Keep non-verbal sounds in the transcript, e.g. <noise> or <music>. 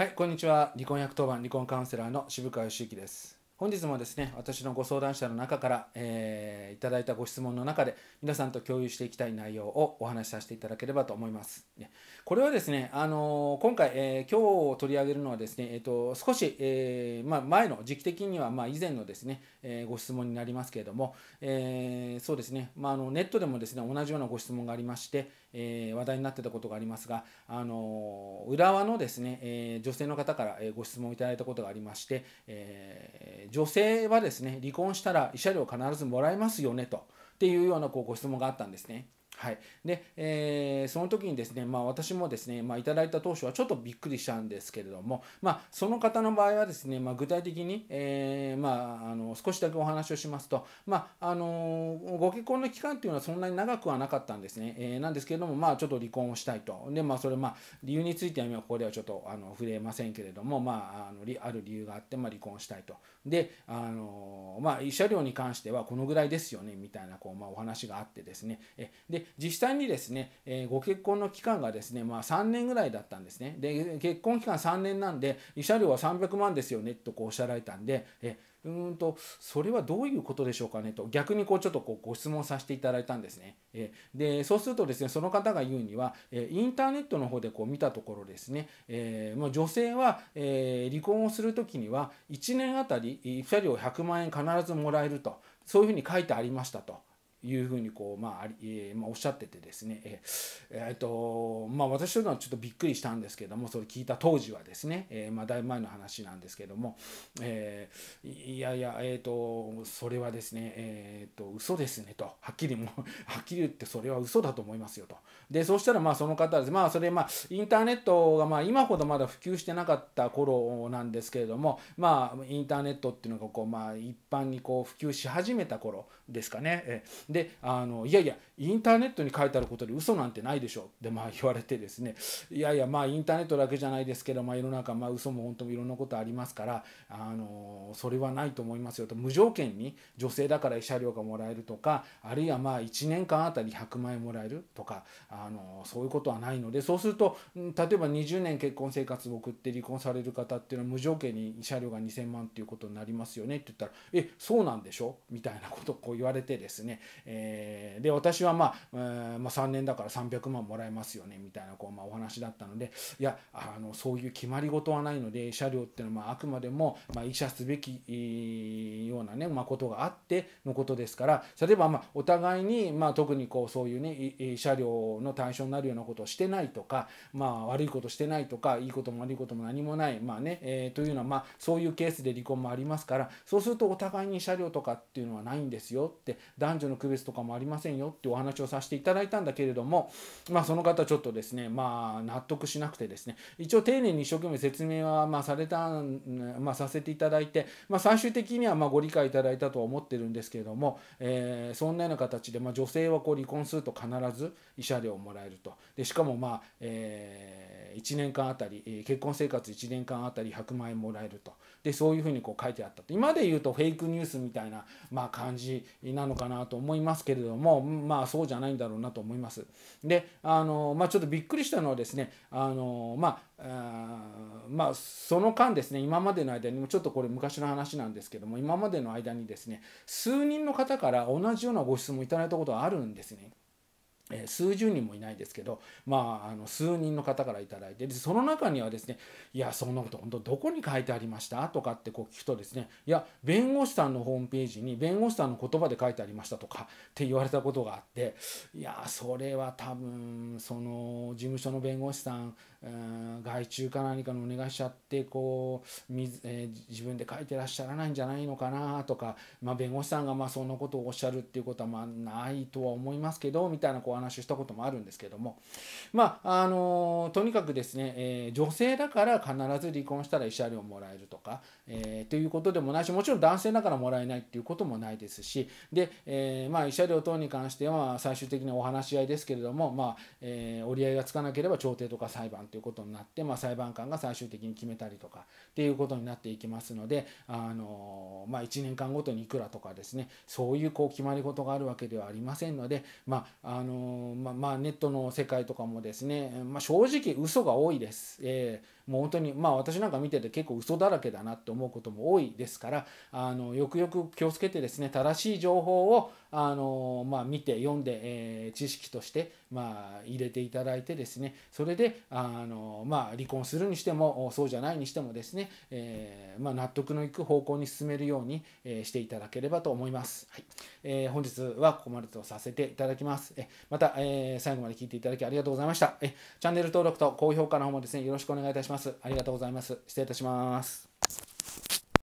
はい、こんにちは。離婚1 1番、離婚カウンセラーの渋川義之です。本日もですね、私のご相談者の中から、えー、いただいたご質問の中で、皆さんと共有していきたい内容をお話しさせていただければと思います。これはですね、あのー、今回、えー、今日取り上げるのはですね、えーと、と少し、えーまあ、前の時期的には、まあ、以前のですね、えー、ご質問になりますけれども、えー、そうですね、まあ、あのネットでもですね、同じようなご質問がありまして、えー、話題になってたことがありますが、あの浦和のですね、えー、女性の方からご質問いただいたことがありまして、えー、女性はですね離婚したら慰謝料必ずもらえますよねとっていうようなこうご質問があったんですね。はいでえー、その時にですね、まあ、私もですね、まあ、いただいた当初はちょっとびっくりしたんですけれども、まあ、その方の場合はですね、まあ、具体的に、えー、まあ、あの少しだけお話をしますと、まああのご結婚の期間というのはそんなに長くはなかったんですね、えー、なんですけれども、まあ、ちょっと離婚をしたいとで、まあ、それ、まあ、理由についてはここではちょっとあの触れませんけれども、まあ、あのある理由があって、まあ、離婚したいとであの、まあ、慰謝料に関してはこのぐらいですよねみたいなこう、まあ、お話があってですねえで実際にですね、えー、ご結婚の期間がですね、まあ、3年ぐらいだったんですねで結婚期間3年なんで慰謝料は300万ですよねとこうおっしゃられたんでえうんとそれはどういうことでしょうかねと逆にこうちょっとこうご質問させていただいたんですね。えでそうするとですねその方が言うには、えインターネットの方でこう見たところですね、えー、女性は、えー、離婚をするときには1年あたり慰謝料100万円必ずもらえるとそういうふうに書いてありましたと。いうふうにこう、まあえーまあ、おっしゃっててですね、えーえー、とまあ、私というのはちょっとびっくりしたんですけどもそれ聞いた当時はですね、えーまあ、だいぶ前の話なんですけども、えー、いやいや、えーと、それはですね、えーと、嘘ですねとはっきりも <laughs> はっきり言ってそれは嘘だと思いますよとでそうしたらまあその方です、まあ、それまあインターネットがまあ今ほどまだ普及してなかった頃なんですけれども、まあ、インターネットっていうのがこう、まあ、一般にこう普及し始めた頃ですかね。えーであのいやいやインターネットに書いてあることで嘘なんてないでしょってまあ言われてですねいやいやまあインターネットだけじゃないですけど、まあ、世の中まあ嘘も本当もいろんなことありますからあのそれはないと思いますよと無条件に女性だから慰謝料がもらえるとかあるいはまあ1年間あたり100万円もらえるとかあのそういうことはないのでそうすると例えば20年結婚生活を送って離婚される方っていうのは無条件に慰謝料が2,000万っていうことになりますよねって言ったら「えそうなんでしょ?」みたいなことをこう言われてですねえー、で私は、まあえー、まあ3年だから300万もらえますよねみたいなこう、まあ、お話だったのでいやあのそういう決まり事はないので慰謝料っていうのは、まあ、あくまでも、まあ、慰謝すべきようなね、まあ、ことがあってのことですから例えば、まあ、お互いに、まあ、特にこうそういうね慰謝料の対象になるようなことをしてないとか、まあ、悪いことしてないとかいいことも悪いことも何もない、まあねえー、というのは、まあ、そういうケースで離婚もありますからそうするとお互いに慰謝料とかっていうのはないんですよって男女の区別とかもありませんよってお話をさせていただいたんだけれども、まあ、その方ちょっとですね、まあ、納得しなくてですね一応丁寧に一生懸命説明はまされた、まあ、させていただいて、まあ、最終的にはまご理解いただいたとは思ってるんですけれども、えー、そんなような形で、ま女性はこう離婚すると必ず慰謝料をもらえるとでしかもまあ、えー1年間あたり結婚生活1年間あたり100万円もらえるとでそういうふうにこう書いてあったと今で言うとフェイクニュースみたいな、まあ、感じなのかなと思いますけれどもまあそうじゃないんだろうなと思います。であの、まあ、ちょっとびっくりしたのはですねあの、まあ、まあその間ですね今までの間にもちょっとこれ昔の話なんですけども今までの間にですね数人の方から同じようなご質問いただいたことがあるんですね。数十人もいないですけど、まあ、あの数人の方から頂いてその中にはですね「いやそんなこと本当どこに書いてありました?」とかってこう聞くとですね「いや弁護士さんのホームページに弁護士さんの言葉で書いてありました」とかって言われたことがあっていやそれは多分その事務所の弁護士さん外注か何かのお願いしちゃってこう、えー、自分で書いてらっしゃらないんじゃないのかなとか、まあ、弁護士さんがまあそんなことをおっしゃるっていうことはまあないとは思いますけどみたいなこう話ししたこともあるんですけどもまああのとにかくですね、えー、女性だから必ず離婚したら慰謝料もらえるとか、えー、ということでもないしもちろん男性だからもらえないっていうこともないですしで、えー、まあ慰謝料等に関しては最終的にお話し合いですけれどもまあ、えー、折り合いがつかなければ調停とか裁判ということになって、まあ、裁判官が最終的に決めたりとかっていうことになっていきますのであのまあ1年間ごとにいくらとかですねそういうこう決まり事があるわけではありませんのでまああのまあ、まあ、ネットの世界とかもですね、まあ、正直嘘が多いです。えーもう本当にまあ私なんか見てて結構嘘だらけだなって思うことも多いですからあのよくよく気をつけてですね正しい情報をあの、まあ、見て読んで、えー、知識として、まあ、入れていただいてですねそれであの、まあ、離婚するにしてもそうじゃないにしてもですね、えー、まあ、納得のいく方向に進めるように、えー、していただければと思います。はいえー、本日はここまでとさせていただきます。えまた、えー、最後まで聞いていただきありがとうございました。えチャンネル登録と高評価の方もですねよろしくお願いいたします。ます。ありがとうございます。失礼いたします。